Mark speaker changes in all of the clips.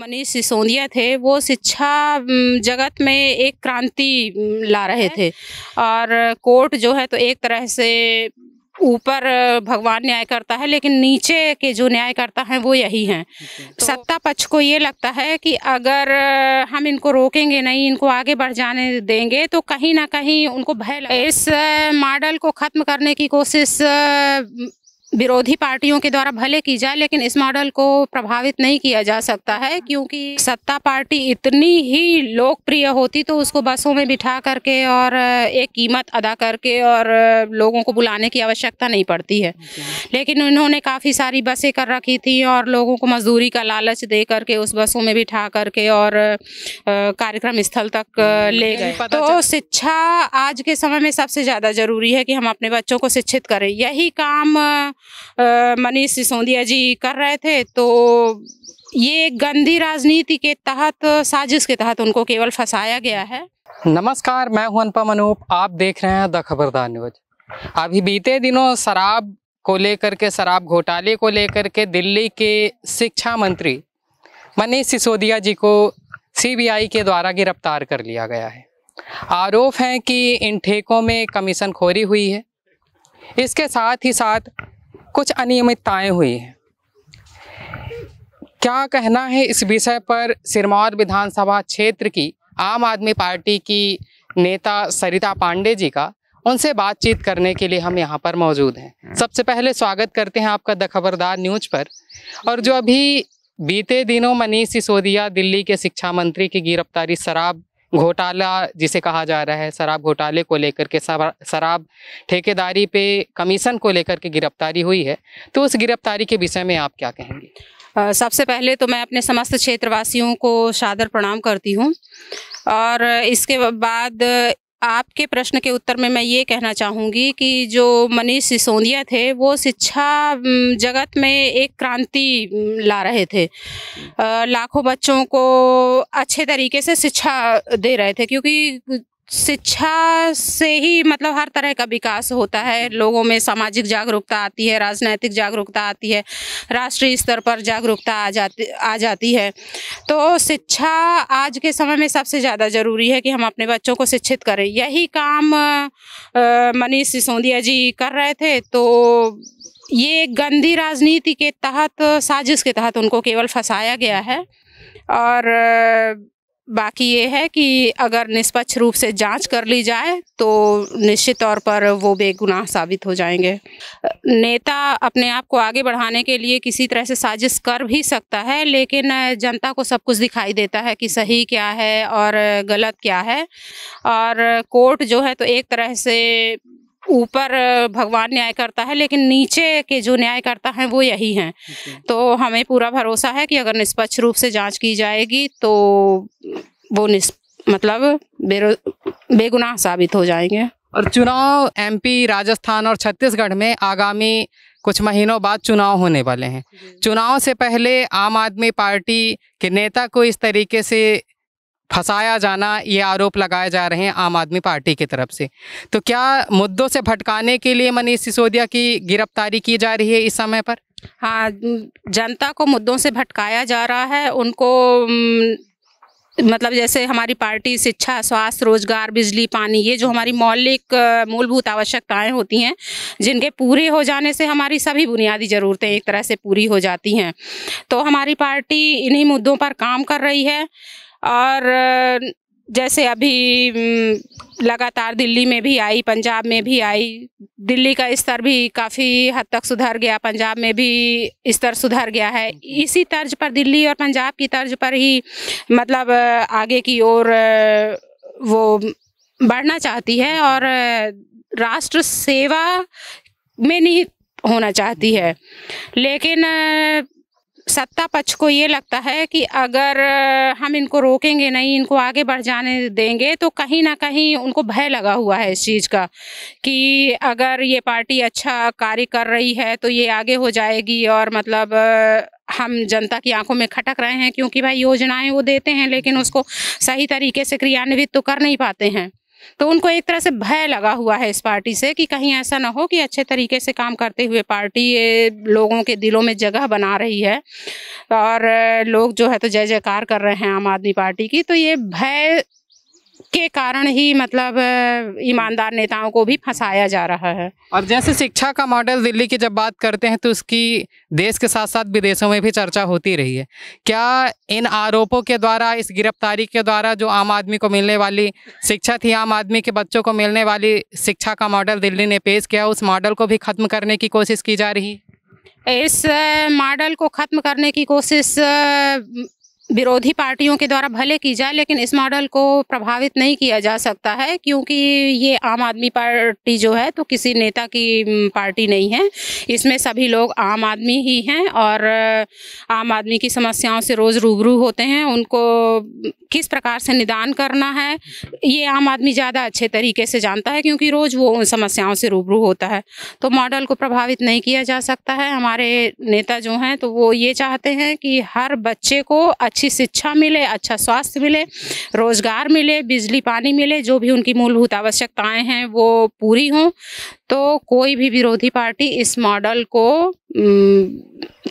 Speaker 1: मनीष सिसोदिया थे वो शिक्षा जगत में एक क्रांति ला रहे थे और कोर्ट जो है तो एक तरह से ऊपर भगवान न्याय करता है लेकिन नीचे के जो न्याय करता है वो यही हैं तो सत्ता पक्ष को ये लगता है कि अगर हम इनको रोकेंगे नहीं इनको आगे बढ़ जाने देंगे तो कहीं ना कहीं उनको भय इस मॉडल को ख़त्म करने की कोशिश विरोधी पार्टियों के द्वारा भले की जाए लेकिन इस मॉडल को प्रभावित नहीं किया जा सकता है क्योंकि सत्ता पार्टी इतनी ही लोकप्रिय होती तो उसको बसों में बिठा करके और एक कीमत अदा करके और लोगों को बुलाने की आवश्यकता नहीं पड़ती है लेकिन उन्होंने काफ़ी सारी बसें कर रखी थी और लोगों को मजदूरी का लालच दे करके उस बसों में बिठा करके और कार्यक्रम स्थल तक हम्म, ले गए तो शिक्षा आज के समय में सबसे ज़्यादा ज़रूरी है कि हम अपने बच्चों को शिक्षित करें यही काम मनीष सिसोदिया जी कर रहे थे तो ये गंदी राजनीति के तहत साजिश के तहत उनको केवल फंसाया गया है
Speaker 2: नमस्कार मैं हूं अनुपम अनूप आप देख रहे हैं द खबरदार न्यूज अभी बीते दिनों शराब को लेकर के शराब घोटाले को लेकर के दिल्ली के शिक्षा मंत्री मनीष सिसोदिया जी को सीबीआई के द्वारा गिरफ्तार कर लिया गया है आरोप है कि इन ठेकों में कमीशन खोरी हुई है इसके साथ ही साथ कुछ अनियमितताएं हुई हैं क्या कहना है इस विषय पर सिरमौर विधानसभा क्षेत्र की आम आदमी पार्टी की नेता सरिता पांडे जी का उनसे बातचीत करने के लिए हम यहाँ पर मौजूद हैं सबसे पहले स्वागत करते हैं आपका द खबरदार न्यूज पर और जो अभी बीते दिनों मनीष सिसोदिया दिल्ली के शिक्षा मंत्री की गिरफ्तारी शराब घोटाला जिसे कहा जा रहा है शराब घोटाले को लेकर के शराब ठेकेदारी पे कमीशन को लेकर के गिरफ्तारी हुई है तो उस गिरफ्तारी के विषय में आप क्या कहेंगे सबसे पहले तो मैं अपने समस्त
Speaker 1: क्षेत्रवासियों को सादर प्रणाम करती हूँ और इसके बाद आपके प्रश्न के उत्तर में मैं ये कहना चाहूँगी कि जो मनीष सिसोदिया थे वो शिक्षा जगत में एक क्रांति ला रहे थे लाखों बच्चों को अच्छे तरीके से शिक्षा दे रहे थे क्योंकि शिक्षा से ही मतलब हर तरह का विकास होता है लोगों में सामाजिक जागरूकता आती है राजनैतिक जागरूकता आती है राष्ट्रीय स्तर पर जागरूकता आ जाती आ जाती है तो शिक्षा आज के समय में सबसे ज़्यादा ज़रूरी है कि हम अपने बच्चों को शिक्षित करें यही काम मनीष सिसोदिया जी कर रहे थे तो ये गंदी राजनीति के तहत साजिश के तहत उनको केवल फंसाया गया है और बाकी ये है कि अगर निष्पक्ष रूप से जांच कर ली जाए तो निश्चित तौर पर वो बेगुनाह साबित हो जाएंगे नेता अपने आप को आगे बढ़ाने के लिए किसी तरह से साजिश कर भी सकता है लेकिन जनता को सब कुछ दिखाई देता है कि सही क्या है और गलत क्या है और कोर्ट जो है तो एक तरह से ऊपर भगवान न्याय करता है लेकिन नीचे के जो न्याय करता है वो यही हैं तो हमें पूरा भरोसा है कि अगर निष्पक्ष रूप से जांच की जाएगी तो वो निष मतलब बेरो बेगुनाह
Speaker 2: साबित हो जाएंगे और चुनाव एमपी राजस्थान और छत्तीसगढ़ में आगामी कुछ महीनों बाद चुनाव होने वाले हैं चुनाव से पहले आम आदमी पार्टी के नेता को इस तरीके से फंसाया जाना ये आरोप लगाए जा रहे हैं आम आदमी पार्टी की तरफ से तो क्या मुद्दों से भटकाने के लिए मनीष सिसोदिया की गिरफ्तारी की जा रही है इस समय पर हाँ जनता को मुद्दों से भटकाया जा रहा है उनको
Speaker 1: मतलब जैसे हमारी पार्टी शिक्षा स्वास्थ्य रोजगार बिजली पानी ये जो हमारी मौलिक मूलभूत आवश्यकताएं होती हैं जिनके पूरे हो जाने से हमारी सभी बुनियादी ज़रूरतें एक तरह से पूरी हो जाती हैं तो हमारी पार्टी इन्हीं मुद्दों पर काम कर रही है और जैसे अभी लगातार दिल्ली में भी आई पंजाब में भी आई दिल्ली का स्तर भी काफ़ी हद तक सुधर गया पंजाब में भी स्तर सुधर गया है इसी तर्ज पर दिल्ली और पंजाब की तर्ज पर ही मतलब आगे की ओर वो बढ़ना चाहती है और राष्ट्र सेवा में नहीं होना चाहती है लेकिन सत्ता पक्ष को ये लगता है कि अगर हम इनको रोकेंगे नहीं इनको आगे बढ़ जाने देंगे तो कहीं ना कहीं उनको भय लगा हुआ है इस चीज़ का कि अगर ये पार्टी अच्छा कार्य कर रही है तो ये आगे हो जाएगी और मतलब हम जनता की आंखों में खटक रहे हैं क्योंकि भाई योजनाएं वो देते हैं लेकिन उसको सही तरीके से क्रियान्वित तो कर नहीं पाते हैं तो उनको एक तरह से भय लगा हुआ है इस पार्टी से कि कहीं ऐसा ना हो कि अच्छे तरीके से काम करते हुए पार्टी लोगों के दिलों में जगह बना रही है और लोग जो है तो जय जयकार कर रहे हैं आम आदमी पार्टी की तो ये भय के कारण ही मतलब ईमानदार नेताओं को भी फंसाया जा रहा है
Speaker 2: और जैसे शिक्षा का मॉडल दिल्ली की जब बात करते हैं तो उसकी देश के साथ साथ विदेशों में भी चर्चा होती रही है क्या इन आरोपों के द्वारा इस गिरफ्तारी के द्वारा जो आम आदमी को मिलने वाली शिक्षा थी आम आदमी के बच्चों को मिलने वाली शिक्षा का मॉडल दिल्ली ने पेश किया उस मॉडल को भी ख़त्म करने की कोशिश की जा रही
Speaker 1: है इस मॉडल को ख़त्म करने की कोशिश विरोधी पार्टियों के द्वारा भले की जाए लेकिन इस मॉडल को प्रभावित नहीं किया जा सकता है क्योंकि ये आम आदमी पार्टी जो है तो किसी नेता की पार्टी नहीं है इसमें सभी लोग आम आदमी ही हैं और आम आदमी की समस्याओं से रोज़ रूबरू होते हैं उनको किस प्रकार से निदान करना है ये आम आदमी ज़्यादा अच्छे तरीके से जानता है क्योंकि रोज़ वो उन समस्याओं से रूबरू होता है तो मॉडल को प्रभावित नहीं किया जा सकता है हमारे नेता जो हैं तो वो ये चाहते हैं कि हर बच्चे को अच्छा अच्छी शिक्षा मिले अच्छा स्वास्थ्य मिले रोज़गार मिले बिजली पानी मिले जो भी उनकी मूलभूत आवश्यकताएं हैं वो पूरी हों तो कोई भी विरोधी पार्टी इस मॉडल को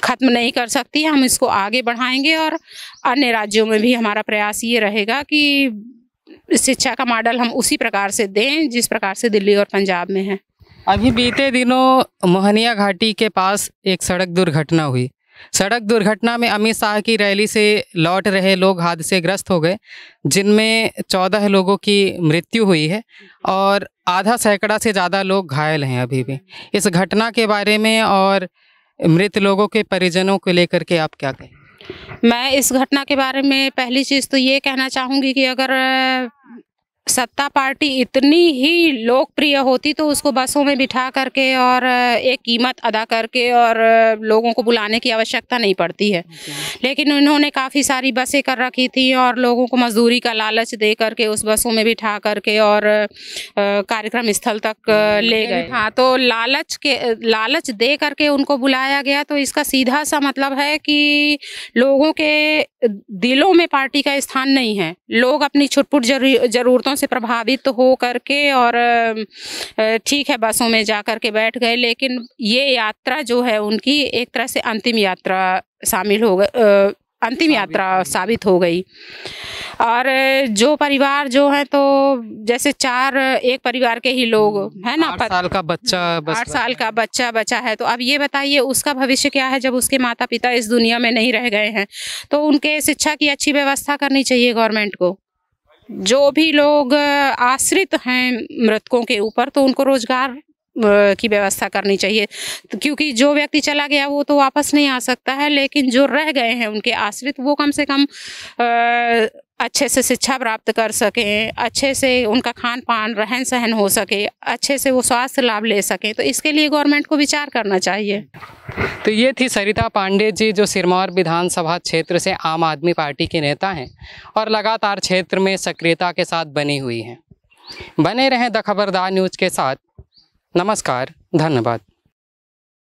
Speaker 1: ख़त्म नहीं कर सकती हम इसको आगे बढ़ाएंगे और अन्य राज्यों में भी हमारा प्रयास ये रहेगा कि शिक्षा का मॉडल हम उसी प्रकार से
Speaker 2: दें जिस प्रकार से दिल्ली और पंजाब में है अभी बीते दिनों मोहनिया घाटी के पास एक सड़क दुर्घटना हुई सड़क दुर्घटना में अमित शाह की रैली से लौट रहे लोग हादसे ग्रस्त हो गए जिनमें चौदह लोगों की मृत्यु हुई है और आधा सैकड़ा से ज़्यादा लोग घायल हैं अभी भी इस घटना के बारे में और मृत लोगों के परिजनों को लेकर के आप क्या कहें मैं इस घटना के बारे
Speaker 1: में पहली चीज़ तो ये कहना चाहूँगी कि अगर सत्ता पार्टी इतनी ही लोकप्रिय होती तो उसको बसों में बिठा करके और एक कीमत अदा करके और लोगों को बुलाने की आवश्यकता नहीं पड़ती है लेकिन उन्होंने काफ़ी सारी बसें कर रखी थी और लोगों को मजदूरी का लालच दे करके उस बसों में बिठा करके और कार्यक्रम स्थल तक ले गए हाँ तो लालच के लालच दे करके उनको बुलाया गया तो इसका सीधा सा मतलब है कि लोगों के दिलों में पार्टी का स्थान नहीं है लोग अपनी छुटपुट जरूरतों से प्रभावित हो करके और ठीक है बसों में जा कर के बैठ गए लेकिन ये यात्रा जो है उनकी एक तरह से अंतिम यात्रा शामिल हो गई अंतिम यात्रा साबित हो गई और जो परिवार जो है तो जैसे चार एक परिवार के ही लोग हम्म। है ना आठ साल का बच्चा हम्म, आठ साल का बच्चा बचा है तो अब ये बताइए उसका भविष्य क्या है जब उसके माता पिता इस दुनिया में नहीं रह गए हैं तो उनके शिक्षा की अच्छी व्यवस्था करनी चाहिए गवर्नमेंट को जो भी लोग आश्रित हैं मृतकों के ऊपर तो उनको रोजगार की व्यवस्था करनी चाहिए तो क्योंकि जो व्यक्ति चला गया वो तो वापस नहीं आ सकता है लेकिन जो रह गए हैं उनके आश्रित वो कम से कम आ, अच्छे से शिक्षा प्राप्त कर सकें अच्छे से उनका खान पान रहन सहन हो सके अच्छे से वो स्वास्थ्य लाभ ले सकें तो इसके लिए गवर्नमेंट को विचार करना चाहिए
Speaker 2: तो ये थी सरिता पांडे जी जो सिरमौर विधानसभा क्षेत्र से आम आदमी पार्टी के नेता हैं और लगातार क्षेत्र में सक्रियता के साथ बनी हुई हैं बने रहें द खबरदार न्यूज़ के साथ नमस्कार धन्यवाद